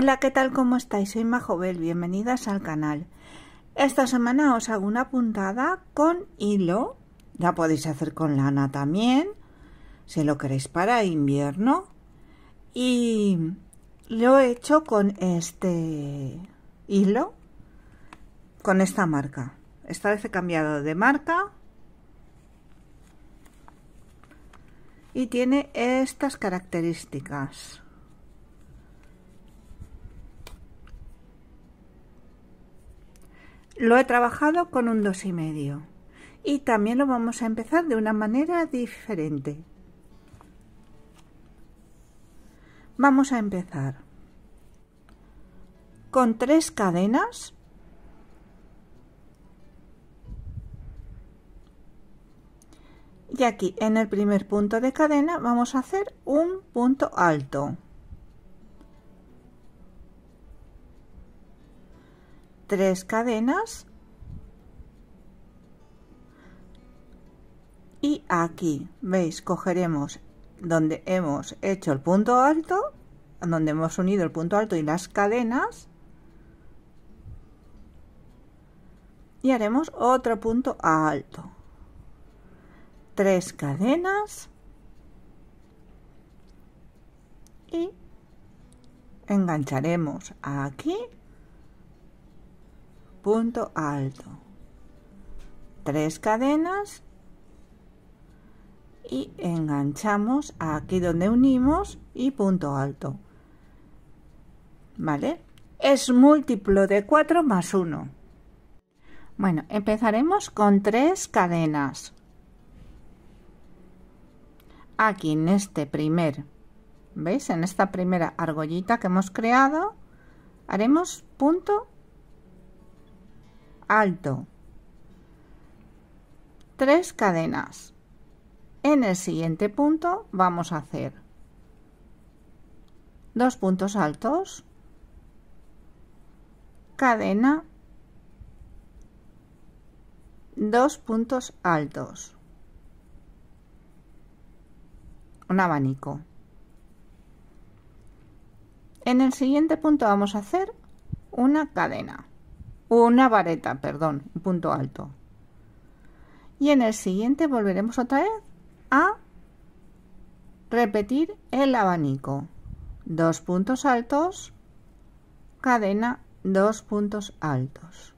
Hola, ¿qué tal? ¿Cómo estáis? Soy Majovel, bienvenidas al canal. Esta semana os hago una puntada con hilo, ya podéis hacer con lana también, si lo queréis para invierno. Y lo he hecho con este hilo, con esta marca. Esta vez he cambiado de marca. Y tiene estas características. Lo he trabajado con un y medio y también lo vamos a empezar de una manera diferente. Vamos a empezar con tres cadenas y aquí en el primer punto de cadena vamos a hacer un punto alto tres cadenas y aquí veis cogeremos donde hemos hecho el punto alto donde hemos unido el punto alto y las cadenas y haremos otro punto alto tres cadenas y engancharemos aquí punto alto. Tres cadenas y enganchamos aquí donde unimos y punto alto. ¿Vale? Es múltiplo de 4 más 1. Bueno, empezaremos con tres cadenas. Aquí en este primer, ¿veis? En esta primera argollita que hemos creado, haremos punto alto. Tres cadenas. En el siguiente punto vamos a hacer dos puntos altos, cadena, dos puntos altos, un abanico. En el siguiente punto vamos a hacer una cadena. Una vareta, perdón, punto alto. Y en el siguiente volveremos otra vez a repetir el abanico. Dos puntos altos, cadena, dos puntos altos.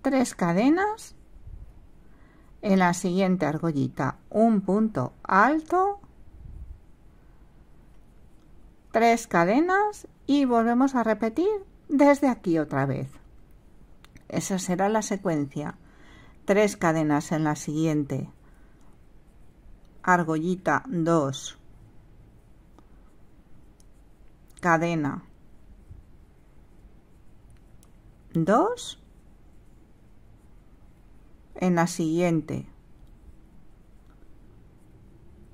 Tres cadenas, en la siguiente argollita un punto alto, tres cadenas y volvemos a repetir desde aquí otra vez. Esa será la secuencia. Tres cadenas en la siguiente. Argollita 2. Cadena 2 en la siguiente.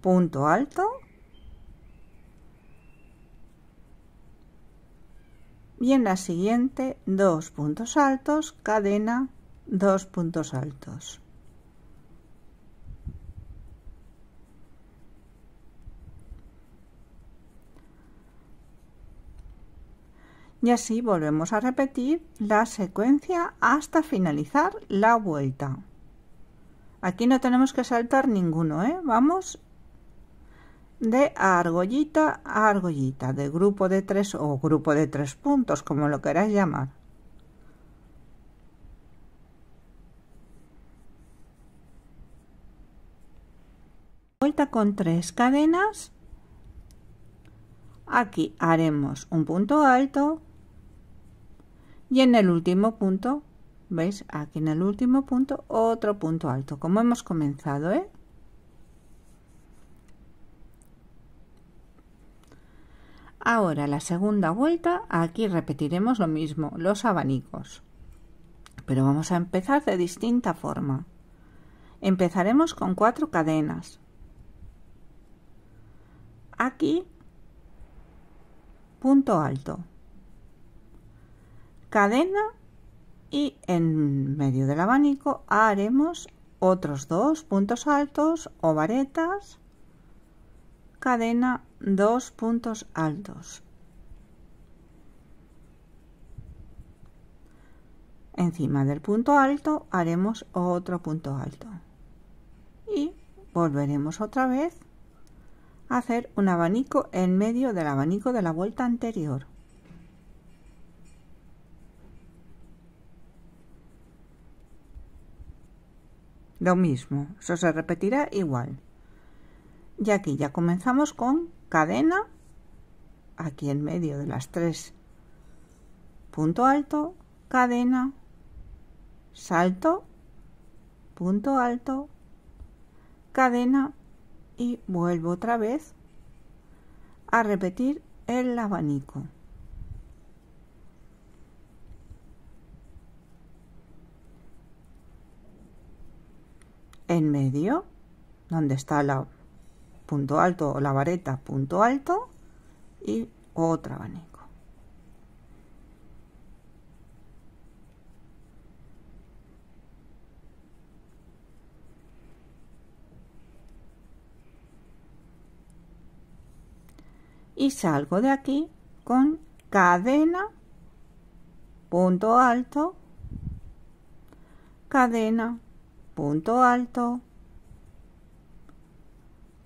Punto alto. Y en la siguiente, dos puntos altos, cadena, dos puntos altos. y así volvemos a repetir la secuencia hasta finalizar la vuelta. Aquí no tenemos que saltar ninguno, ¿eh? Vamos de argollita a argollita, de grupo de tres o grupo de tres puntos, como lo queráis llamar. Vuelta con tres cadenas. Aquí haremos un punto alto y en el último punto ¿Veis? Aquí en el último punto, otro punto alto, como hemos comenzado, ¿eh? Ahora, la segunda vuelta, aquí repetiremos lo mismo, los abanicos. Pero vamos a empezar de distinta forma. Empezaremos con cuatro cadenas. Aquí, punto alto. Cadena y en medio del abanico haremos otros dos puntos altos o varetas cadena dos puntos altos encima del punto alto haremos otro punto alto y volveremos otra vez a hacer un abanico en medio del abanico de la vuelta anterior Lo mismo, eso se repetirá igual. Y aquí ya comenzamos con cadena, aquí en medio de las tres. Punto alto, cadena, salto, punto alto, cadena y vuelvo otra vez a repetir el abanico. en medio, donde está la punto alto o la vareta punto alto y otro abanico. Y salgo de aquí con cadena, punto alto, cadena, punto alto,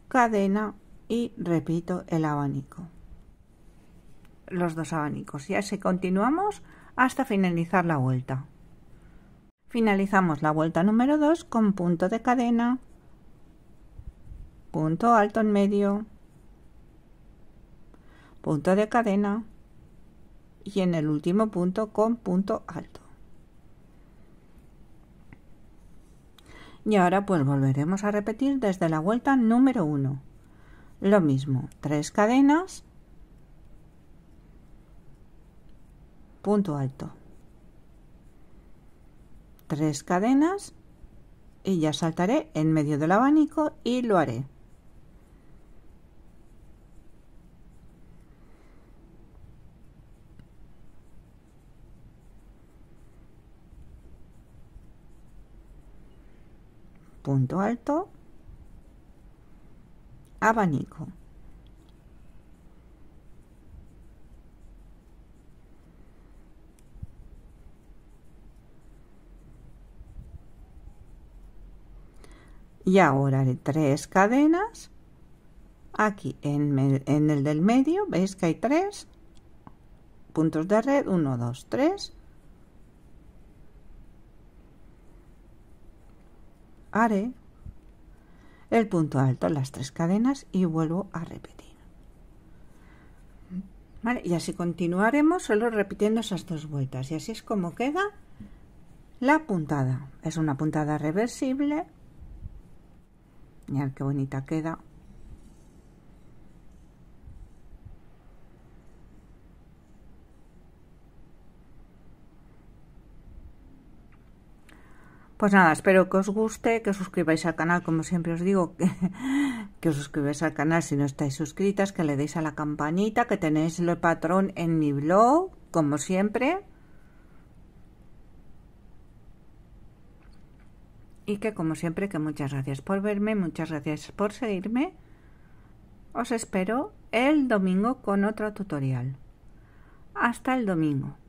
cadena y repito el abanico. Los dos abanicos. Y así continuamos hasta finalizar la vuelta. Finalizamos la vuelta número 2 con punto de cadena, punto alto en medio, punto de cadena y en el último punto con punto alto. Y ahora pues volveremos a repetir desde la vuelta número 1. Lo mismo, tres cadenas, punto alto. Tres cadenas y ya saltaré en medio del abanico y lo haré. punto alto, abanico. Y ahora haré tres cadenas. Aquí en, el del medio, veis que hay tres puntos de red, uno dos tres haré el punto alto, las tres cadenas y vuelvo a repetir. Y así continuaremos solo repitiendo esas dos vueltas y así es como queda la puntada. Es una puntada reversible. Mirad qué bonita queda. Pues nada, espero que os guste, que os suscribáis al canal, como siempre os digo, que, os suscribáis al canal si no estáis suscritas, que le deis a la campanita, que tenéis el patrón en mi blog, como siempre. Y que como siempre, que muchas gracias por verme, muchas gracias por seguirme. Os espero el domingo con otro tutorial. Hasta el domingo.